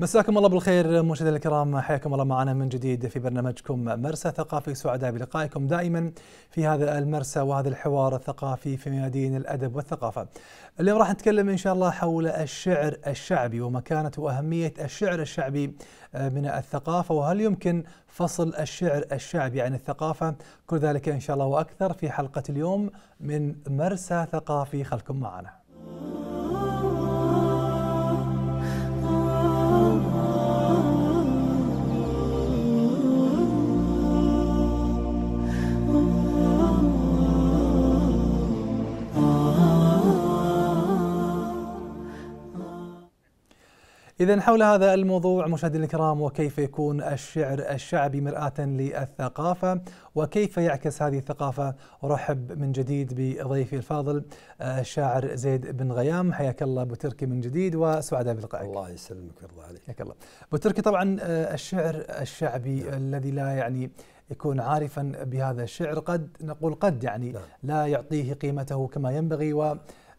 مساكم الله بالخير مشاهدينا الكرام حياكم الله معنا من جديد في برنامجكم مرسى ثقافي سعداء بلقائكم دائما في هذا المرسى وهذا الحوار الثقافي في ميادين الادب والثقافه. اليوم راح نتكلم ان شاء الله حول الشعر الشعبي ومكانه واهميه الشعر الشعبي آه، من الثقافه وهل يمكن فصل الشعر الشعبي عن الثقافه؟ كل ذلك ان شاء الله واكثر في حلقه اليوم من مرسى ثقافي خلكم معنا. إذا حول هذا الموضوع مشاهدينا الكرام وكيف يكون الشعر الشعبي مرآة للثقافة وكيف يعكس هذه الثقافة أرحب من جديد بضيفي الفاضل الشاعر آه، زيد بن غيام حياك الله أبو تركي من جديد وسعداء بلقائك الله يسلمك ويرضى عليك حياك الله أبو تركي طبعا آه، الشعر الشعبي لا. نعم. الذي لا يعني يكون عارفا بهذا الشعر قد نقول قد يعني لا, نعم. لا يعطيه قيمته كما ينبغي و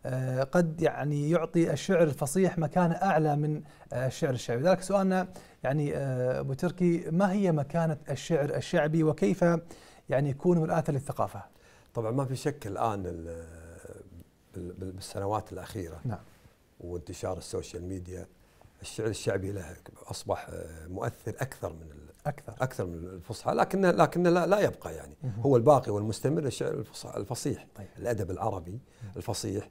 آه، قد يعني يعطي الشعر الفصيح مكانة أعلى من آه، الشعر الشعبي لذلك سؤالنا يعني آه، أبو تركي ما هي مكانة الشعر الشعبي وكيف يعني يكون مرآة للثقافة طبعا ما في شك الآن بالسنوات الأخيرة نعم. وانتشار السوشيال ميديا الشعر الشعبي له اصبح مؤثر اكثر من اكثر اكثر من الفصحى لكن لكن لا, لا يبقى يعني هو الباقي والمستمر الشعر الفصيح طيب. الادب العربي الفصيح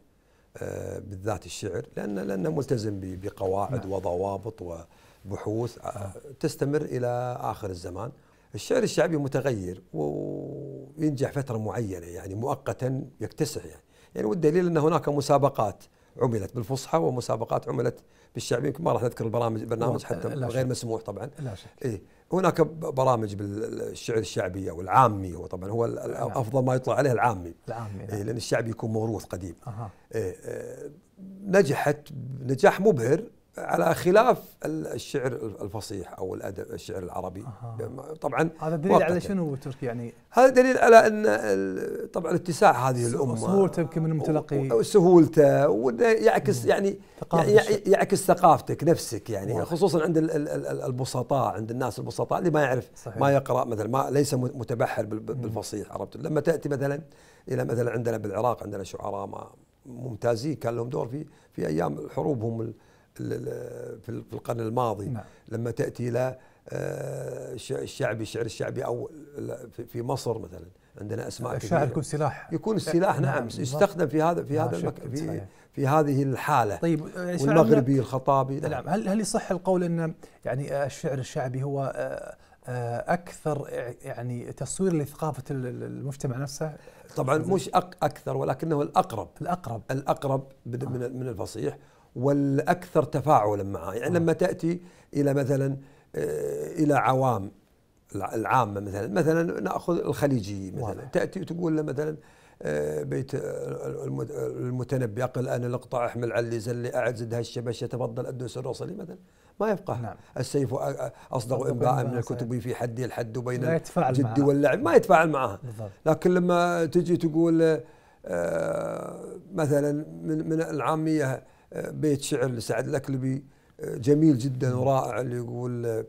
آه، بالذات الشعر لان لانه ملتزم بقواعد نعم. وضوابط وبحوث آه، نعم. تستمر الى اخر الزمان. الشعر الشعبي متغير وينجح فتره معينه يعني مؤقتا يكتسح يعني يعني والدليل ان هناك مسابقات عملت بالفصحى ومسابقات عملت بالشعبي يمكن ما راح نذكر البرامج البرنامج حتى غير مسموح طبعا لا شك إيه هناك برامج بالشعر الشعبي او العامي هو طبعا هو نعم. افضل ما يطلع عليه العامي العامي إيه نعم. لان الشعبي يكون موروث قديم أه. إيه نجحت نجاح مبهر على خلاف الشعر الفصيح او الادب الشعر العربي أه. طبعا هذا دليل على شنو تركي يعني هذا دليل على ان طبعا اتساع هذه الامه سهولته يمكن من المتلقي سهولته وانه يعكس يعني يعكس ثقافتك نفسك يعني واحد. خصوصا عند البسطاء عند الناس البسطاء اللي ما يعرف صحيح. ما يقرا مثلا ما ليس متبحر بالفصيح عرفت لما تاتي مثلا الى مثلا عندنا بالعراق عندنا شعراء ممتازين كان لهم دور في في ايام الحروب هم في القرن الماضي نعم. لما تاتي الى آه، الشعبي الشعر الشعبي او في مصر مثلا عندنا اسماء الشاعر يكون سلاح يكون السلاح نعم, نعم يستخدم في هذا في نعم، هذا المك... في في هذه الحاله طيب والمغربي الخطابي نعم. نعم هل هل يصح القول ان يعني آه، الشعر الشعبي هو آه، اكثر يعني تصوير لثقافه المجتمع نفسه طبعا مش أك اكثر ولكنه الاقرب الاقرب الاقرب من آه. من الفصيح والاكثر تفاعلا معها يعني لما آه. تاتي الى مثلا آه، الى عوام العامه مثلا مثلا ناخذ الخليجي مثلا واضح. تاتي وتقول له مثلا آه، بيت المتنبي اقل انا لقطع احمل علي زلي اعد زد هالشبشه تفضل ادوس الرسلي مثلا ما يفقه نعم. السيف اصدق انباء من الكتب في حدي الحد وبين الجد واللعب ما يتفاعل معها بالضبط. لكن لما تجي تقول مثلا من, من العاميه بيت شعر لسعد الاكلبي جميل جدا ورائع اللي يقول آه،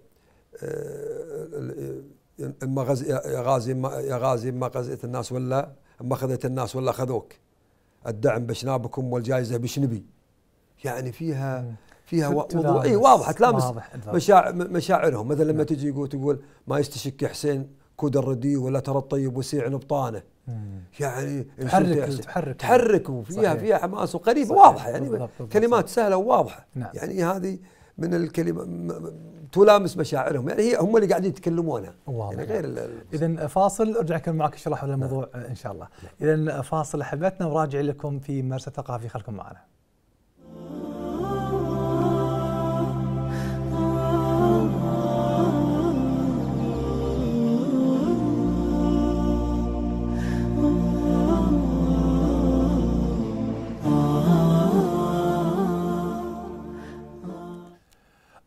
آه، اما غز يا غازي يا غازي اما غزيت الناس ولا اما خذيت الناس ولا خذوك الدعم بشنابكم والجائزه بشنبي يعني فيها فيها اي واضحه تلامس مشاعر مشاعرهم مثلا لما نعم. تجي يقول تقول ما يستشك حسين كود الردي ولا ترى الطيب وسيع نبطانه يعني تحرك تحرك تحرك وفيها فيها حماس وقريبه صحيح. واضحه يعني بالضبط بالضبط كلمات سهله وواضحه نعم. يعني هذه من الكلمه تلامس مشاعرهم يعني هي هم اللي قاعدين يتكلمونها يعني غير اذا فاصل ارجع اكمل معك الشرح حول الموضوع نعم. ان شاء الله اذا فاصل احبتنا وراجع لكم في مرسى ثقافي خلكم معنا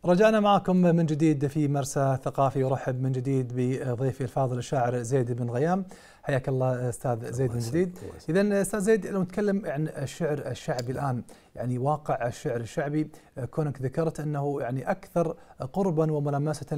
رجعنا معكم من جديد في مرسى ثقافي ورحب من جديد بضيفي الفاضل الشاعر زيد بن غيام حياك الله استاذ زيد من جديد اذا استاذ زيد لو نتكلم عن الشعر الشعبي الان يعني واقع الشعر الشعبي كونك ذكرت انه يعني اكثر قربا وملامسه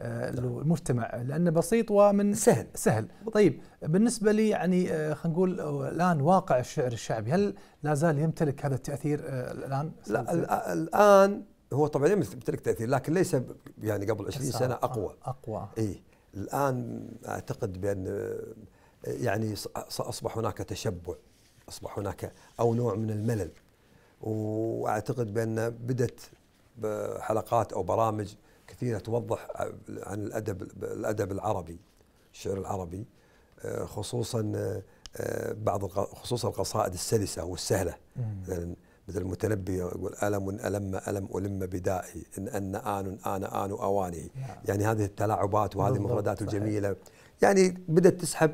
للمجتمع لانه بسيط ومن سهل سهل طيب بالنسبه لي يعني آه، خلينا نقول آه، الان واقع الشعر الشعبي هل لا زال يمتلك هذا التاثير آه، الان لا الان هو طبعا يمتلك تاثير لكن ليس يعني قبل 20 سنه اقوى اقوى اي الان اعتقد بان يعني اصبح هناك تشبع اصبح هناك او نوع من الملل واعتقد بان بدات حلقات او برامج كثيره توضح عن الادب الادب العربي الشعر العربي خصوصا آه، بعض خصوصا القصائد السلسه والسهله مثل المتنبي يقول ألم ألم ألم ألم بدائي إن أن آن آن آن أواني نعم. يعني هذه التلاعبات وهذه المفردات الجميلة يعني بدأت تسحب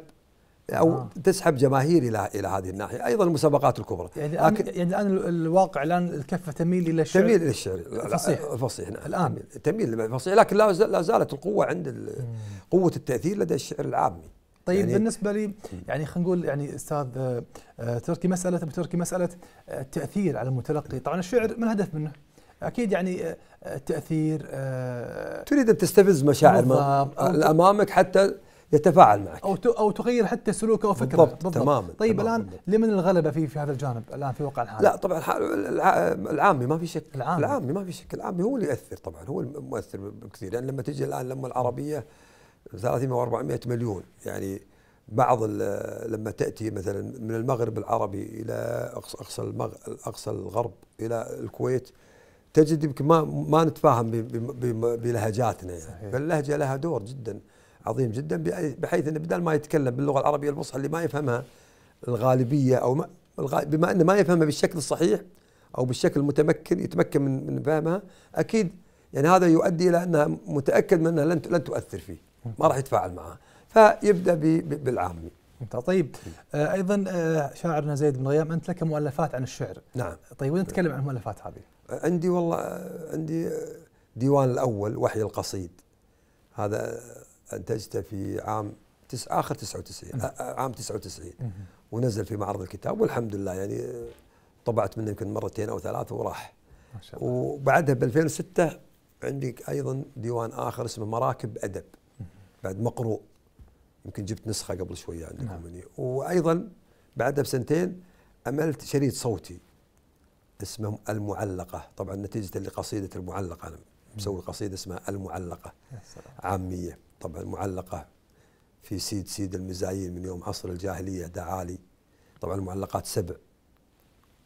او آه. تسحب جماهير الى الى هذه الناحيه ايضا المسابقات الكبرى يعني الان لكن يعني الان الواقع الان الكفه تميل الى الشعر تميل الى الشعر الفصيح الفصيح نعم الان تميل إلى الفصيح لكن لا زالت القوه عند قوه التاثير لدى الشعر العامي طيب يعني بالنسبه لي يعني خلينا نقول يعني استاذ آه، تركي مساله ابو تركي مساله التاثير آه، على المتلقي طبعا الشعر ما الهدف منه اكيد يعني التاثير آه، تريد ان تستفز مشاعر ما امامك حتى يتفاعل معك او او تغير حتى سلوكه او فكره بالضبط, بالضبط. تماما طيب تماماً الان بالضبط. لمن الغلبه في في هذا الجانب الان في واقع الحال لا طبعا العامي ما في شك العامي, العامي ما في شك العامي هو اللي ياثر طبعا هو المؤثر بكثير لان يعني لما تجي الان لما العربيه 300 و400 مليون يعني بعض لما تاتي مثلا من المغرب العربي الى اقصى اقصى اقصى الغرب الى الكويت تجد يمكن ما ما نتفاهم بلهجاتنا يعني فاللهجه لها دور جدا عظيم جدا بحيث انه بدل ما يتكلم باللغه العربيه الفصحى اللي ما يفهمها الغالبيه او ما بما انه ما يفهمها بالشكل الصحيح او بالشكل المتمكن يتمكن من فهمها اكيد يعني هذا يؤدي الى انها متاكد من انها لن لن تؤثر فيه ما راح يتفاعل معها فيبدا بالعامي طيب آه ايضا آه شاعرنا زيد بن غيام انت لك مؤلفات عن الشعر نعم طيب وين نتكلم عن المؤلفات هذه؟ عندي والله آه، عندي آه، ديوان الاول وحي القصيد هذا آه، انتجته في عام تس اخر 99 نعم. عام 99 ونزل في معرض الكتاب والحمد لله يعني طبعت منه يمكن مرتين او ثلاث وراح ما شاء الله وبعدها ب 2006 عندي ايضا ديوان اخر اسمه مراكب ادب بعد مقروء يمكن جبت نسخه قبل شويه عندكم يعني نعم. مني وايضا بعدها بسنتين عملت شريط صوتي اسمه المعلقه طبعا نتيجه لقصيده المعلقه انا مسوي قصيده اسمها المعلقه عاميه طبعا معلقه في سيد سيد المزايين من يوم عصر الجاهليه دعالي طبعا المعلقات سبع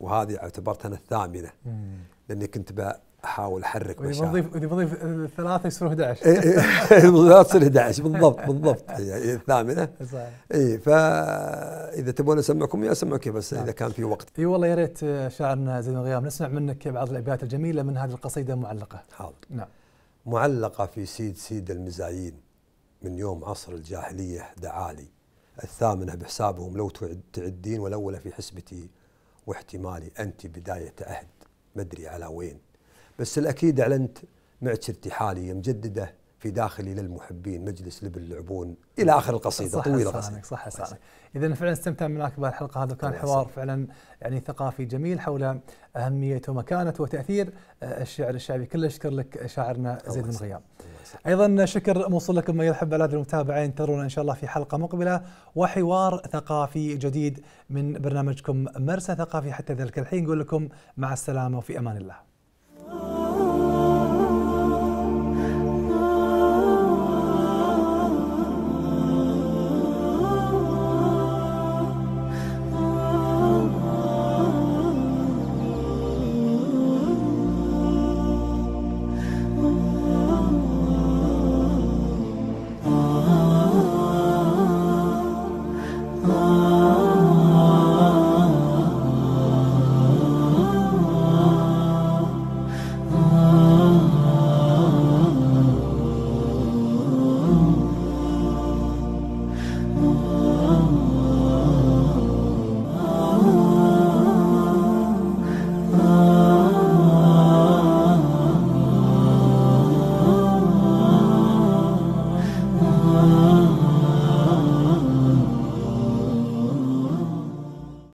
وهذه اعتبرتها انا الثامنه لاني كنت احاول احرك مشاعر بضيف اذا بضيف الثلاثه يصير 11 الثلاثه إيه، إيه، إيه، تصير 11 بالضبط بالضبط يعني الثامنه صحيح اي فاذا تبون اسمعكم يا اسمعك بس نعم. اذا كان في وقت اي والله يا ريت شاعرنا زين الغيام نسمع منك بعض الابيات الجميله من هذه القصيده معلقه حاضر نعم معلقه في سيد سيد المزايين من يوم عصر الجاهليه دعالي الثامنه بحسابهم لو تعدين والاولى في حسبتي واحتمالي انت بدايه عهد مدري على وين بس الأكيد أعلنت معتش ارتحالي مجددة في داخلي للمحبين مجلس لبن العبون إلى آخر القصيدة طويله صح صح, صح, صح صح إذا فعلا استمتع من أكبر الحلقة هذا كان حوار فعلا يعني ثقافي جميل حول أهمية ومكانة وتأثير آه، الشعر الشعبي كله أشكر لك شاعرنا زيد بن غياب ايضا شكر موصول لكم يا يحب الاعزاء المتابعين ترون ان شاء الله في حلقه مقبله وحوار ثقافي جديد من برنامجكم مرسى ثقافي حتى ذلك الحين نقول لكم مع السلامه وفي امان الله